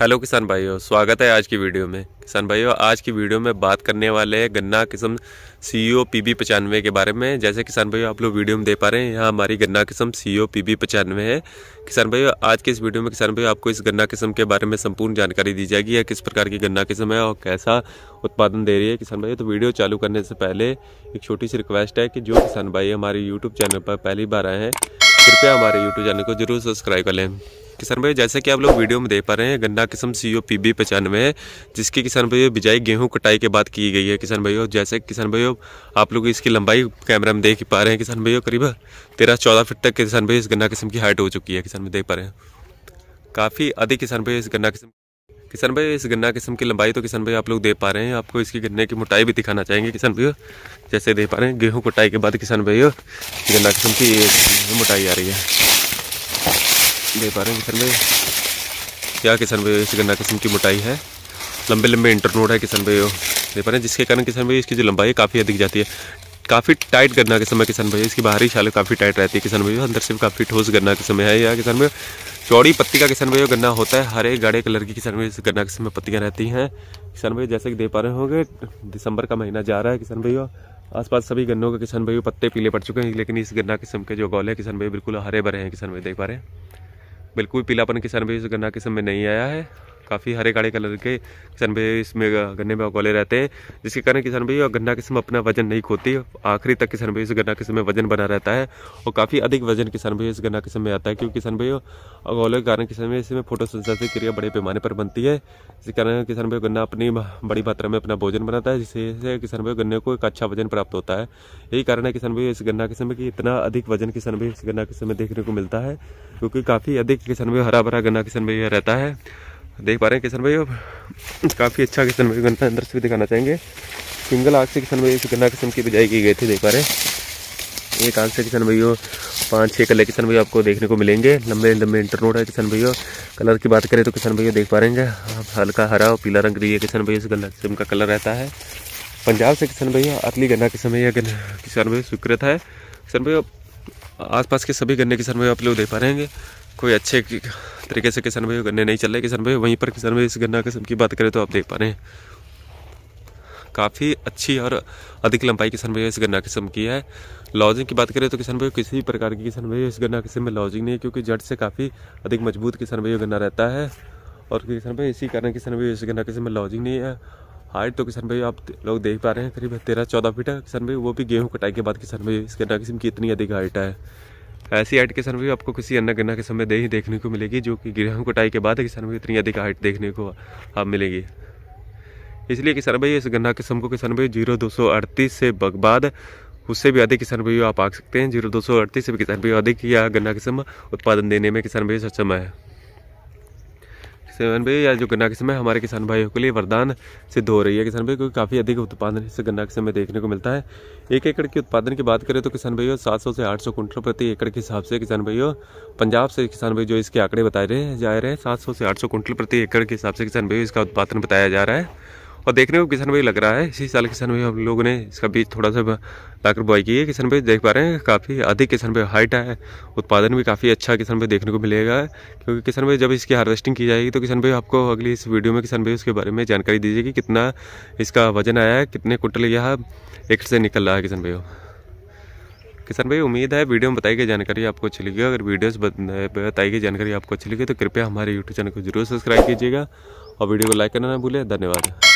hello किसान भाइयों स्वागत है आज की वीडियो में किसान भाइयों आज की वीडियो में बात करने वाले हैं गन्ना किस्म सी ओ पी बी पचानवे के बारे में जैसे किसान भाइयों आप लोग वीडियो में दे पा रहे हैं यहाँ हमारी गन्ना किस्म सी ओ पी बी पचानवे है किसान भाइयों आज के इस वीडियो में किसान भाइयों आपको इस गन्ना किस्म के बारे में संपूर्ण जानकारी दी जाएगी या किस प्रकार की गन्ना किस्म है और कैसा उत्पादन दे रही है किसान भाइयों तो वीडियो चालू करने से पहले एक छोटी सी रिक्वेस्ट है कि जो किसान भाई हमारे यूट्यूब चैनल पर पहली बार आए हैं कृपया हमारे यूट्यूब चैनल को जरूर सब्सक्राइब कर लें किसान भाई जैसे कि आप लोग वीडियो में देख पा रहे हैं गन्ना किस्म सी ओ पी बी पचानवे है जिसकी किसान भाइयों बिजाई गेहूं कटाई के बाद की गई है किसान भाइयों जैसे किसान भाइयों आप लोग इसकी लंबाई कैमरा में देख पा रहे हैं किसान भाइयों करीब तेरह चौदह फिट तक किसान भाई इस गन्ना किस्म की हाइट हो चुकी है किसान भाई देख पा रहे हैं काफ़ी अधिक किसान भाई इस गन्ना किस्म किसान भाई इस गन्ना किस्म की लंबाई तो किसान भाई आप लोग देख पा रहे हैं आपको इसकी गन्ने की मोटाई भी दिखाना चाहेंगे किसान भाई जैसे देख पा रहे हैं गेहूँ कटाई के बाद किसान भाई गन्ना किस्म की मोटाई आ रही है देख पा रहे हैं किसान भाई क्या किसान भाई इस गन्ना किस्म की मोटाई है लंबे लंबे इंटरनोड है किसान भाई देख पा रहे हैं जिसके कारण किसान भाई इसकी जो लंबाई है काफ़ी अधिक जाती है काफ़ी टाइट गन्ना के समय किसान भाई इसकी बाहरी छाले काफ़ी टाइट रहती है किसान भाई अंदर से भी काफ़ी ठोस गन्ना के समय है या किसान भाई चौड़ी पत्ती का किसान भाई गन्ना होता है हरे गाढ़े कलर की किसान भाई इस गन्ना किस्म में पत्तियाँ रहती हैं किसान भाई जैसे कि दे पा रहे होंगे दिसंबर का महीना जा रहा है किसान भाई आसपास सभी गन्नों के किसान भाई पत्ते पीले पड़ चुके हैं लेकिन इस गन्ना किस्म के जो गौले किसान भाई बिल्कुल हरे भरे हैं किसान भाई देख पा रहे हैं बिल्कुल पीलापन किसान भी इस गन्ना किस्म में नहीं आया है काफ़ी हरे काले कलर के किसान भाई इसमें गन्ने में अगौले रहते हैं जिसके कारण किसान भाई और गन्ना किस्म अपना वजन नहीं खोती आखिरी तक किसान भाई इस गन्ना किस्म में वजन बना रहता है और काफ़ी अधिक वजन किसान भाई इस गन्ना किस्म में आता है क्योंकि किसान भाई अगौले के कारण किसान भाई इसमें फोटो क्रिया बड़े पैमाने पर बनती है जिस कारण किसान भाई गन्ना अपनी बड़ी मात्रा में अपना भोजन बनाता है जिससे किसान भाई गन्ने को एक अच्छा वजन प्राप्त होता है यही कारण है किसान भाई इस गन्ना किस्म की इतना अधिक वजन किसान भाई इस गन्ना किस्म में देखने को मिलता है क्योंकि काफ़ी अधिक किसान भाई हरा भरा गन्ना किसान भाई रहता है देख पा रहे हैं किशन भाई अब काफ़ी अच्छा किशन भाई गन्ना अंदर से भी दिखाना चाहेंगे सिंगल आग से किसान भाई गन्ना किस्म की बिजाई की गई थी देख पा रहे हैं एक आग से भाई हो पाँच छः कलर किशन भाई आपको देखने को मिलेंगे लंबे लंबे इंटरनोट है किसान भाइयों कलर की बात करें तो किशन भैया देख पा रहे हैं हल्का हरा और पीला रंग दिए किसान भाई इस गन्ना किस्म का कलर रहता है पंजाब से किशन भाई अतली गन्ना किस्म है यह गन्ना किसान भाई स्वीकृत है किशन भाई आसपास के सभी गन्ने किसान भाई आप लोग देख पा रहे हैं कोई अच्छे तरीके से किसान भाई गन्ने नहीं चल रहे किसान भाई वहीं पर किसान भाई इस गन्ना किस्म की बात करें तो आप देख पा रहे हैं काफ़ी अच्छी और अधिक लंबाई किसान भाई इस गन्ना किस्म की है लॉजिंग की बात करें तो किसान भाई किसी भी प्रकार की किसान भाई इस गन्ना किस्म में लॉजिंग नहीं है क्योंकि जड़ से काफ़ी अधिक मजबूत किसान भाई गन्ना रहता है और किसान भाई इसी कारण किसान भाई इस गन्ना किस्म में लॉजिंग नहीं है हाइट तो किसान भाई आप लोग देख पा रहे हैं करीब तेरह चौदह फीट है किसान भाई वो भी गेहूँ कटाई के बाद किसान भाई इस गन्ना किस्म की इतनी अधिक हाइट है ऐसी हाइट के भी आपको किसी अन्ना गन्ना के समय दे ही देखने को मिलेगी जो कि गेहूँ कटाई के बाद किसान भी इतनी अधिक हाइट देखने को आप मिलेगी इसलिए किसान भाई इस गन्ना किस्म को किसान भाई जीरो दो सौ अड़तीस से बगबाद उससे भी अधिक किसान भाई आप आ सकते हैं जीरो दो सौ अड़तीस से भी किसान भाई अधिक या गन्ना किस्म उत्पादन देने में किसान भाई सक्षम है सेवन भाई या जो गन्ना के है हमारे किसान भाइयों के लिए वरदान सिद्ध हो रही है किसान भाई क्योंकि काफ़ी अधिक उत्पादन इससे गन्ना के में देखने को मिलता है एक एकड़ के उत्पादन की बात करें तो किसान भाइयों सात सौ से आठ सौ कुंटल प्रति एकड़ के हिसाब से किसान भाइयों पंजाब से किसान भाई जो इसके आंकड़े बताए रहे जा रहे हैं सात सौ से आठ सौ कुंटल प्रति एकड़ के हिसाब से किसान भाइयों इसका उत्पादन बताया जा रहा है और देखने को किसान भाई लग रहा है इसी साल किसान भाई हम लोगों ने इसका बीज थोड़ा सा लाकर बुआई की है किसान भाई देख पा रहे हैं काफ़ी अधिक किसान भाई हाइट है उत्पादन भी काफ़ी अच्छा किसान भाई देखने को मिलेगा क्योंकि किसान भाई जब इसकी हार्वेस्टिंग की जाएगी तो किसान भाई आपको अगली इस वीडियो में किसान भाई उसके बारे में जानकारी दीजिए कि कितना इसका वजन आया है कितने कुंटल यह एक से निकल रहा है किसान भाई किसान भाई उम्मीद है वीडियो में बताई गई जानकारी आपको अच्छी लगी अगर वीडियोस बताई गई जानकारी आपको अच्छी लगी तो कृपया हमारे यूट्यूब चैनल को जरूर सब्सक्राइब कीजिएगा और वीडियो को लाइक करना ना भूलें धन्यवाद